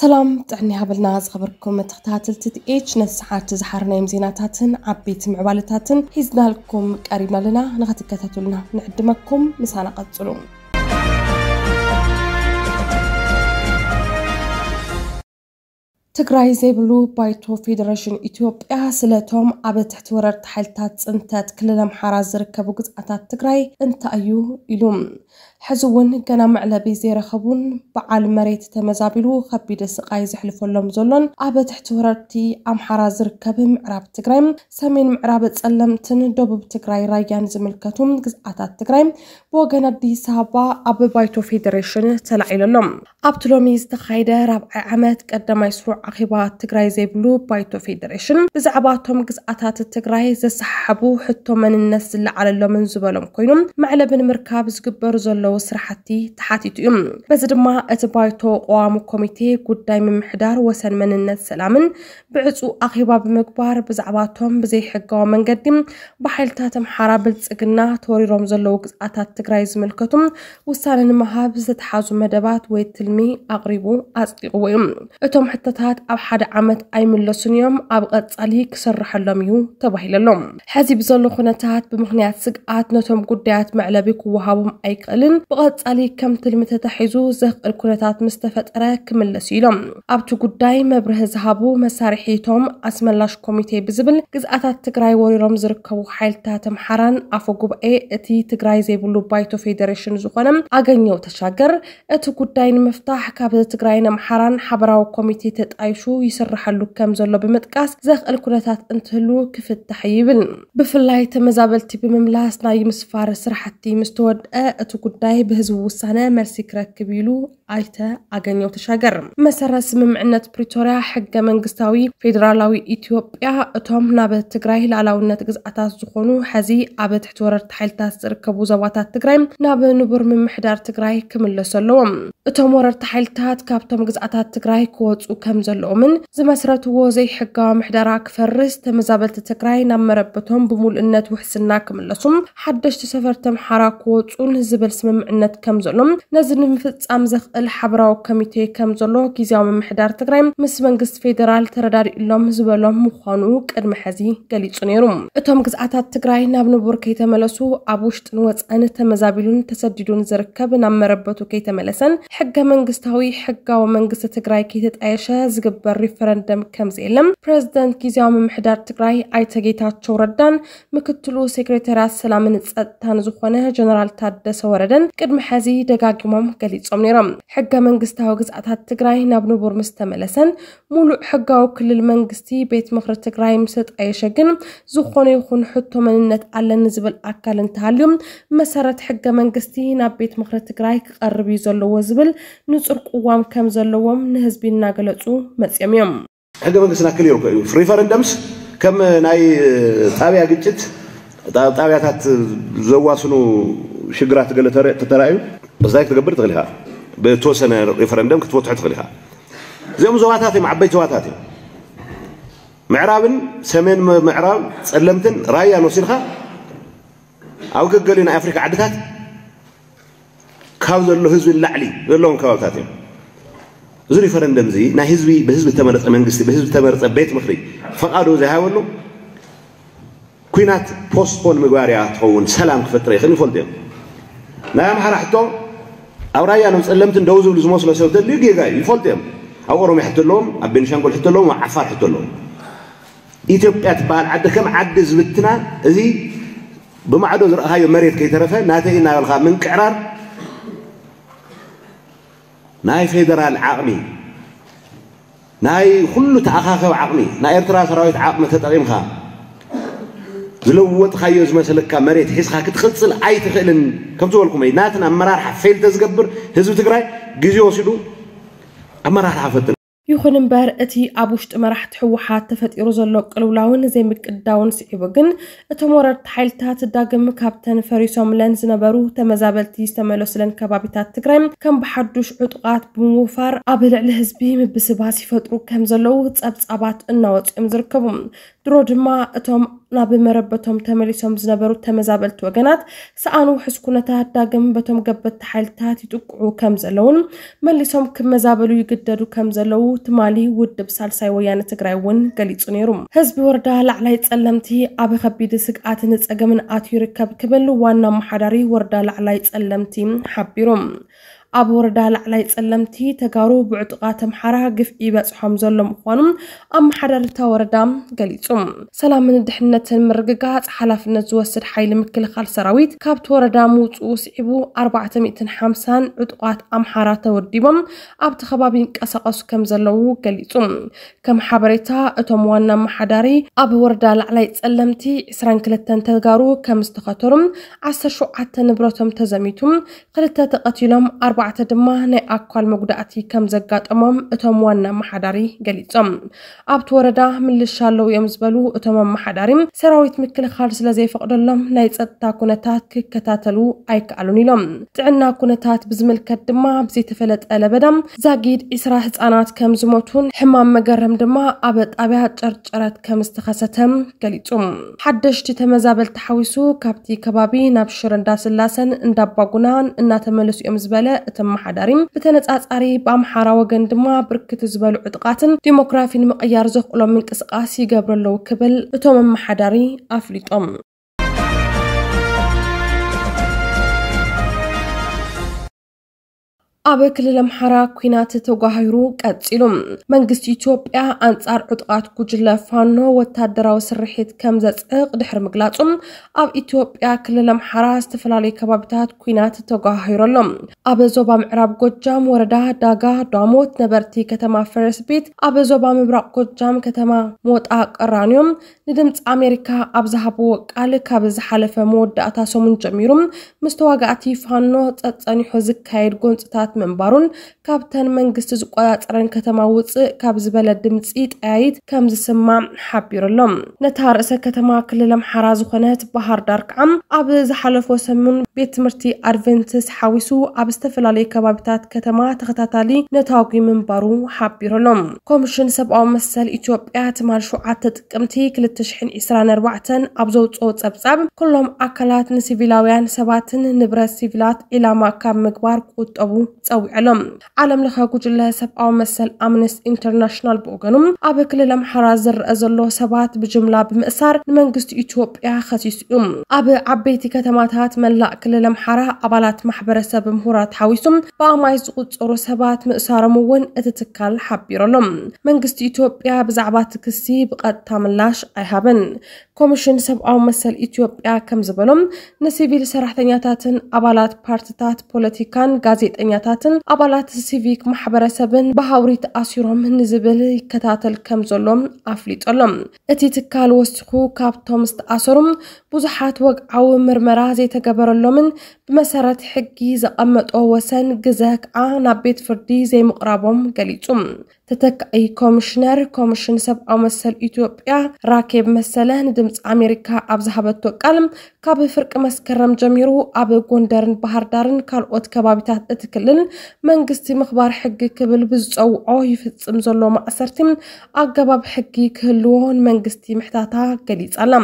سلام تعني هاب الناس خبركم تختاتل تتيتش نسعات زحرنا يمزيناتاتن عبيت معوالتاتن هزنا لكم قريبنا لنا نغتكتاتلنا نعدمكم مسانا قدسلوم تقرأي زي بلو بايتو فيدراشن إثيوبيا سلا توم عبد تحت ورر تحلتات انتات كل لمحارا زركبو قطعتات تقرأي انت أيو إلوم ሕዚ'ውን ገና መዕለቢ ዘይረኸቡን በዓል መሬት ተመዛቢሉ ከቢድ ስቃይ ዝሕልፈሎም ዘሎን ኣብ ትሕቲ ወረርቲ ኣምሓራ ዝርከብ ምዕራብ ትግራይ ሰሜን ምዕራብ ጸለምትን ደቡብ ትግራይ ራያን ዝምልከቱ ግዝኣታት ትግራይ ብወገን ኣዲስ ኣበባ ኣብ ባይቶ ፌደሬሽን ተላዒለሎም ኣብቲ ሎሚ ዝተኻየደ ራብዓይ ዓመት ቀዳማይ ስሩዕ ኣኼባ ትግራይ ዘይብሉ ባይቶ ፌደሬሽን ብዛዕባ እቶም ግዝኣታት ትግራይ ዘሰሓሓቡ ሕቶ መንነት ዝለዓለሎምን ዝበሎም ኮይኑ መዕለብን ምርካብ ዝግበሩ ዘሎ ዘለዎ ስራሕቲ ተሓቲቱ እዩ በዚ ድማ እቲ ባይቶ ቀዋሚ ኮሚቴ ጉዳይ ምምሕዳር ወሰን መንነት ሰላምን ብዕፁ ኣኼባ ብምግባር ብዛዕባቶም ብዘይሕጋዊ መንገዲ ብሓይልታት ኣምሓራ ብልፅግና ተወሪሮም ዘለዉ ግዝኣታት ትግራይ ዝምልከቱ ውሳነ ንምሃብ ዝተተሓዙ መደባት ወይ ትልሚ ኣቕሪቡ ኣፅዲቕዎ እዩ እቶም ሕቶታት ኣብ ሓደ ዓመት ኣይምለሱን እዮም ኣብ ቀፃሊ ክስርሐሎም እዩ ተባሂለሎም ሕዚ ብዘሎ ኩነታት ብምክንያት ስግኣት ነቶም ጉዳያት መዕለቢ ክወሃቦም ኣይክእልን ብቐጻሊ ከም ትልሚ ተታሒዙ ዘኽእል ኩነታት ምስ ተፈጠረ ክምለሱ ኢሎም ኣብቲ ጉዳይ መብርህ ዝሃቡ መሳርሒቶም ኣስመላሽ ኮሚቴ ብዝብል ግዝኣታት ትግራይ ወሪሮም ዝርከቡ ሓይልታት ኣምሓራን ኣፈ ጉባኤ እቲ ትግራይ ዘይብሉ ባይቶ ፌደሬሽን ዝኾነ ኣገኘው ተሻገር እቲ ጉዳይ ንምፍታሕ ካብ ትግራይን ኣምሓራን ሓበራዊ ኮሚቴ ተጣይሹ ይስርሐሉ ከም ዘሎ ብምጥቃስ ዘኽእል ኩነታት እንትህሉ ክፍታሕ ይብል ብፍላይ ተመዛበልቲ ብምምላስ ናይ ምስፋር ስራሕቲ ምስተወድአ እቲ ጉዳይ ላይ ብህዝቡ ውሳነ መልሲ ክረክብ ኢሉ ኣይተ ኣገኘው ተሻገር መሰረት ስምምዕነት ፕሪቶርያ ሕገ መንግስታዊ ፌደራላዊ ኢትዮጵያ እቶም ናብ ትግራይ ላዕላውነት ግዝኣታት ዝኾኑ ሕዚ ኣብ ትሕቲ ወረርቲ ሓይልታት ዝርከቡ ዞባታት ትግራይ ናብ ንቡር ምምሕዳር ትግራይ ክምለሱ ኣለዎም እቶም ወረርቲ ሓይልታት ካብቶም ግዝኣታት ትግራይ ክወፁ ከም ዘለዎምን ዝመስረትዎ ዘይሕጋዊ ምሕደራ ክፈርስ ተመዛበልቲ ትግራይ ናብ መረበቶም ብሙሉእነት ውሕስና ክምለሱም ሓደሽቲ ሰፈርቲ ምሓራ ክወፁን ዝብል ስምምዕ ስምምዕነት ከም ዘሎ ነዚ ንምፍፃም ዘኽእል ሓበራዊ ኮሚቴ ከም ዘሎ ግዜዊ ምምሕዳር ትግራይ ምስ መንግስቲ ፌደራል ተረዳዲእሎም ዝበሎም ምዃኑ ቅድሚ ሕዚ ገሊጹ ነይሩ እቶም ግዝኣታት ትግራይ ናብ ንቡር ከይተመለሱ ኣብ ውሽጥን ወፃእን ተመዛቢሉን ተሰዲዱን ዝርከብ ናብ መረበቱ ከይተመለሰን ሕገ መንግስታዊ ሕጋዊ መንግስቲ ትግራይ ከይተጣየሸ ዝግበር ሪፈረንደም የለም ፕረዚደንት ግዜዊ ምምሕዳር ትግራይ ኣይተ ጌታቸው ረዳን ምክትሉ ሴክሬታርያት ሰላምን ፀጥታን ዝኾነ ጀነራል ታደሰ ወረደን ቅድሚ ሕዚ ደጋጊሞም ገሊፆም ነይሮም ሕገ መንግስታዊ ግዝኣታት ትግራይ ናብ ንቡር ምስ ተመለሰን ሙሉእ ሕጋዊ ክልል መንግስቲ ቤት ምክሪ ትግራይ ምስ ተጣየሸ ግን ዝኾነ ይኹን ሕቶ መንነት ኣለኒ ዝብል ኣካል እንተሃልዩ መሰረት ሕገ መንግስቲ ናብ ቤት ምክሪ ትግራይ ክቐርብ እዩ ዘለዎ ዝብል ንፁር ቅዋም ከም ዘለዎም ንህዝቢ እናገለፁ መፅኦም እዮም ሕገ መንግስትና ክሊር ሪፈረንደምስ ከም ናይ ጣብያ ግጭት ጣብያታት ዘዋስኑ ሽግራት ገለ ተተራእዩ በዛይ ክትገብር ትኽእል ኢኻ ብተወሰነ ሬፈረንደም ክትበትሖ ትኽእል ኢኻ እዚኦም ዞባታት እዮም ዓበይቲ ዞባታት እዮም ምዕራብን ሰሜን ምዕራብ ፀለምትን ራያን ወሲድካ ኣብ ገገሊኡ ናይ ኣፍሪካ ዓድታት ካብ ዘሎ ህዝቢ ንላዕሊ ዘለዎም ከባብታት እዮም እዚ ሪፈረንደም እዚ ናይ ህዝቢ ብህዝቢ ተመረፀ መንግስቲ ብህዝቢ ተመረፀ ቤት ምክሪ ፈቓዶ ዝሃበሉ كينات بوسبون مغاريا تخون سلام كفتري خلينا نقول ديال ما يا محرحتو او رايا انا مسلمت ندوزو لزموس لا سوت لي جي جاي يقول او رو محت لهم ابن شانقول حت لهم وعفار حت لهم ايثيوبيا تبان عاد كم عاد زبتنا زي بمعدو هاي مريض كي ترفع ناتي انا الغا من قرار ناي فيدرال عقمي ناي كله تعاقب عقمي ناي ارتراس رايت عقمي تتعلم ዝለወጥካዮ ዝመሰለካ መሬት ሒዝካ ክትኽፅል ኣይትኽእልን ከም ዝበልኩም እየ ናትን ኣመራርሓ ፌል ተዝገብር ህዝቢ ትግራይ ግዜ ወሲዱ ኣመራርሓ ፈጥ ይኹን እምበር እቲ ኣብ ውሽጢ መራሕቲ ሕወሓት ተፈጢሩ ዘሎ ቅልውላውን ዘይምቅዳውን ስዒቡ ግን እቶም ወረርቲ ሓይልታት ዳግም ካብተን ፈሪሶም ለን ዝነበሩ ተመዛበልቲ ዝተመለሱለን ከባቢታት ትግራይ ከም ብሓዱሽ ዕጡቃት ብምውፋር ኣብ ልዕሊ ህዝቢ ምብስባስ ይፈጥሩ ከም ዘለዉ ፀብፃባት እናወፅኦም ዝርከቡ ድሮ ድማ እቶም ናብ መረበቶም ተመሊሶም ዝነበሩ ተመዛበልቲ ወገናት ሰኣኑ ውሕስ ኩነታት ዳግም በቶም ገበቲ ሓይልታት ይጥቅዑ ከም ዘለውን መሊሶም ክመዛበሉ ይግደዱ ከም ዘለው ትማሊ ውድብ ሳልሳይ ወያነ ትግራይ እውን ገሊጹ ነይሩ ህዝቢ ወረዳ ላዕላይ ጸለምቲ ኣብ ከቢድ ስግኣትን ጸገምን ኣትዩ ይርከብ ክብል ዋና ኣመሓዳሪ ወረዳ ላዕላይ ጸለምቲ ሓቢሮም ኣብ ወረዳ ላዕላይ ጸለምቲ ተጋሩ ብዕጡቓት ኣምሓራ ግፍዒ በጽሖም ዘሎ ምዃኑ ኣመሓዳሪ እታ ወረዳ ገሊጹ ሰላምን ድሕነትን ምርግጋጽ ሓላፍነት ዝወስድ ሓይሊ ምክልኻል ሰራዊት ካብቲ ወረዳ ምውፅኡ ስዒቡ 450 ዕጡቓት ኣምሓራ ተወዲቦም ኣብቲ ከባቢ ይንቀሳቐሱ ከም ዘለዉ ገሊጹ ከም ሓበሬታ እቶም ዋና ኣመሓዳሪ ኣብ ወረዳ ላዕላይ ጸለምቲ 22 ተጋሩ ከም ዝተኸተሩ 17 ንብረቶም ተዘሚቱ ክልተ ተቐቲሎም ኣርባዕተ ድማ ናይ ኣኳል መጉዳእቲ ከም ዘጋጠሞም እቶም ዋና ኣመሓዳሪ ገሊፆም ኣብቲ ወረዳ ምልሻ ኣለው እዮም ዝበሉ እቶም ኣመሓዳሪ ሰራዊት ምክልኻል ስለዘይፈቕደሎም ናይ ፀጥታ ኩነታት ክከታተሉ ኣይከኣሉን ኢሎም ጥዕና ኩነታት ብዝምልከት ድማ ብዘይተፈለጠ ለበዳ ዛጊድ ዒስራ ህፃናት ከም ዝሞቱን ሕማም መገረም ድማ ኣብ ጣብያ ጨርጨረት ከም ዝተኸሰተም ገሊፁ ሓደሽቲ ተመዛበልቲ ሓዊሱ ካብቲ ከባቢ ናብ ሽረ እንዳስላሰን እንዳባጉናን እናተመለሱ እዮም ዝበለ እቲ ኣመሓዳሪም ብተነጻጻሪ ብኣምሓራ ወገን ድማ ብርክት ዝበሉ ዕጥቃትን ዲሞክራፊ ንምቅያር ዘኽእሎም ምንቅስቃስ ይገብረ ኣለዉ ክብል እቶም ኣመሓዳሪ ኣፍሊጦም ኣብ ክልል ኣምሓራ ኩናት ተጓሂሩ ቀፂሉ መንግስቲ ኢትዮጵያ ኣንጻር ዕጡቃት ጉጅለ ፋኖ ወታደራዊ ስርሒት ከም ዘፅቕ ድሕሪ ምግላፁ ኣብ ኢትዮጵያ ክልል ኣምሓራ ዝተፈላለዩ ከባቢታት ኩናት ተጓሂሩ ኣሎ ኣብ ዞባ ምዕራብ ጎጃም ወረዳ ዳጋ ዳሞት ነበርቲ ከተማ ፈረስቤት ኣብ ዞባ ምብራቅ ጎጃም ከተማ ሞጣ ቀራንዮ ንድምፂ ኣሜሪካ ኣብ ዝሃብዎ ቃል ካብ ዝሓለፈ መወዳእታ ሰሙን ጀሚሩ ምስ ተዋጋእቲ ፋኖ ፀፀኒሑ ዝካየድ ጎንፅታት ጥቓት ምንባሩን ካብተን መንግስቲ ዝቆፃፀረን ከተማ ውፅእ ካብ ዝበለ ድምፂ ጠያይት ከም ዝስማዕ ሓቢሩ ኣሎም ነታ ርእሰ ከተማ ክልል ኣምሓራ ዝኾነት ባህር ዳር ከዓ ኣብ ዝሓለፈ ሰሙን بيت مرتي أرفنتس حاوسو أبستفل علي كبابتات كتما تغتاتالي نتاقي من برو حابيرو لوم كومشن سبقو مسال إتيوبيا تمار شو عطت قمتي كل التشحن إسران روعتن أبزو تصو تبزاب كلهم أكلات نسيفيلاويان سباتن نبرا سيفيلات إلا ما كان مقبار قوت أبو تصوي علوم عالم لخاكو جلها سبقو مسال أمنس إنترناشنال بوغنم أبكل لم حرازر أزلو سبات بجملة بمأسار نمنقست إتيوبيا خسيس أم أب عبيتي كتماتات من لأكل ክልል ኣምሓራ ኣባላት ማሕበረሰብ ምሁራት ሓዊሱ ብኣማይ ዝቁፀሩ ሰባት ምእሳሮም እውን እቲ ትካል ሓቢሮሎም መንግስቲ ኢትዮጵያ ብዛዕባ እቲ ክሲ ብቐጥታ ምላሽ ኣይሃብን ኮሚሽን ሰብኣዊ መሰል ኢትዮጵያ ከም ዝበሎም ንሲቪል ሰራሕተኛታትን ኣባላት ፓርቲታት ፖለቲካን ጋዜጠኛታትን ኣባላት ሲቪክ ማሕበረሰብን ብሃውሪ ተኣሲሮም ንዝብል ይከታተል ከም ዘሎም ኣፍሊጦሎም እቲ ትካል ወሲኹ ካብቶም ዝተኣሰሩ ብዙሓት ወግዓዊ ምርመራ ዘይተገበረሎም ናብሮምን ብመሰረት ሕጊ ዘቐመጦ ወሰን ግዘ ከዓ ናብ ቤት ፍርዲ ዘይምቕራቦም ገሊጹ ተተካኢ ኮሚሽነር ኮሚሽን ሰብኣዊ መሰል ኢትዮጵያ ራኬብ መሰለ ንድምፂ ኣሜሪካ ኣብ ዝሃበቶ ቃል ካብ ፍርቂ መስከረም ጀሚሩ ኣብ ጎንደርን ባህር ዳርን ካልኦት ከባቢታት እቲ ክልል መንግስቲ ምኽባር ሕጊ ክብል ብዝፀውዖ ይፍፅም ዘሎ ማእሰርቲ ኣገባብ ሕጊ ክህልዎ ንመንግስቲ ምሕታታ ገሊፃ ኣላ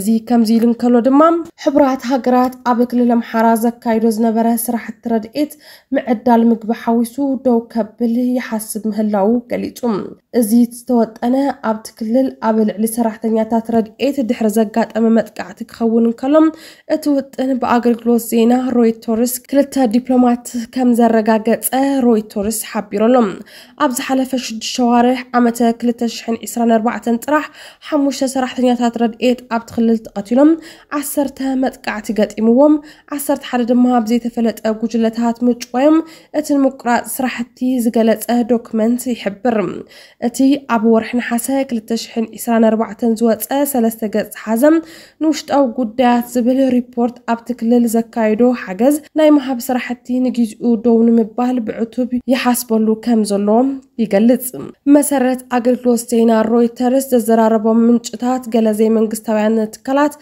እዚ ከምዚ ኢሉ እንከሎ ድማ ሕቡራት ሃገራት ኣብ ክልል ኣምሓራ ዘካይዶ ዝነበረ ስራሕቲ ረድኤት ምዕዳል ምግቢ ሓዊሱ ደው ከብል ይሓስብ ምህላው قليتم ازيت استوت أنا أبت كلل ابل على سرح تاترد ايت دحر زقات أما متقعت كخون كلم أتوت أنا باقر كلوس زينا روي توريس كلتا ديبلومات كم زرقا زرقاقت روي توريس حابيرو لهم أبز حلف شد الشوارع أما كلتا شحن اسران أربعة طرح حموشة سرح تاترد ايت أبت خلل تقتلهم عسرتها متقعت قد إموهم عسرت حرد ما بزي تفلت أجوجلتات مجوام أتن مقرأ سرحتي اه دوكمنت يحب ይገብር እቲ ኣብ ወርሒ ነሓሰ 224 ዝወፀ ሰለስተ ገጽ ሓዘ ንውሽጣዊ ጉዳያት ዝብል ሪፖርት ኣብቲ ክልል ዘካይዶ ሓገዝ ናይ መሃብ ስራሕቲ ንግዜኡ ደው ንምባል ብዕቱብ ይሓስበሉ ከም ዘሎ ይገልጽ መሰረት ኣገልግሎት ዜና ሮይተርስ ዘዘራረቦም ምንጭታት ገለ ዘይመንግስታውያን ትካላት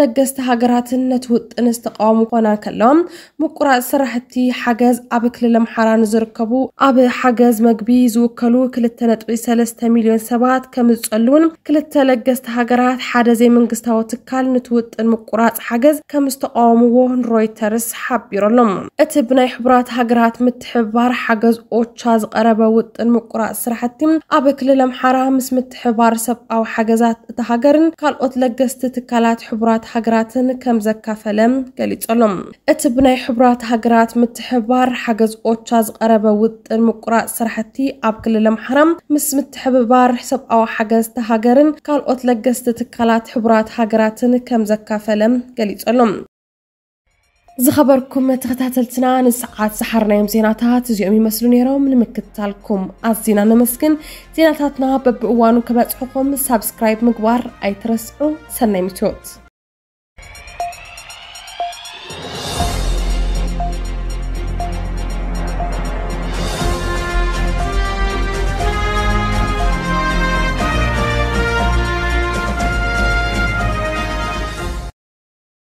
ለገስቲ ሃገራትን ነቲ ውጥን ዝተቃወሙ ኮና ከለዎም ምቁራፅ ስራሕቲ ሓገዝ ኣብ ክልል ኣምሓራ ንዝርከቡ ኣብ ሓገዝ መግቢ ዝውከሉ ክልተ ነጥቢ ሰለስተ ሚልዮን ሰባት ከም ዝጸልውን ክልተ ለገስቲ ሃገራት ሓደ ዘይመንግስታዊ ትካል ንትውጥን ምቁራፅ ሓገዝ ከም ዝተቃወምዎ ሮይተርስ ሓቢሮሎም እቲ ብናይ ሕቡራት ሃገራት ምትሕባር ሓገዝ ኦቻ ዝቀረበ ውጥን ምቁራፅ ስራሕቲ ኣብ ክልል ኣምሓራ ምስ ምትሕባር ሰብኣዊ ሓገዛት እቲ ሃገርን ካልኦት ለገስቲ ትካላት ሕቡራት ሃገራትን ከም ዘካፈለ ገሊፆሎም እቲ ብናይ ሕቡራት ሃገራት ምትሕባር ሓገዝ ኦቻ ዝቀረበ ውጥን ምቁራፅ ስራሕቲ ኣብ ክልል ንምሕራም ምስ ምትሕብባር ሰብኣዊ ሓገዝቲ ሃገርን ካልኦት ለገስቲ ትካላት ሕቡራት ሃገራትን ከም ዘካፈለ ገሊጹ ኣሎ ዝኸበርኩም ተኸታተልትና ንሰዓት ዝሓርናዮም ዜናታት እዚኦም ይመስሉ ነይሮም ንምክታልኩም ኣዝና ነመስግን ዜናታትና በብእዋኑ ከበፅሑኹም ሳብስክራይብ ምግባር ኣይትረስዑ ሰናይ ምትወት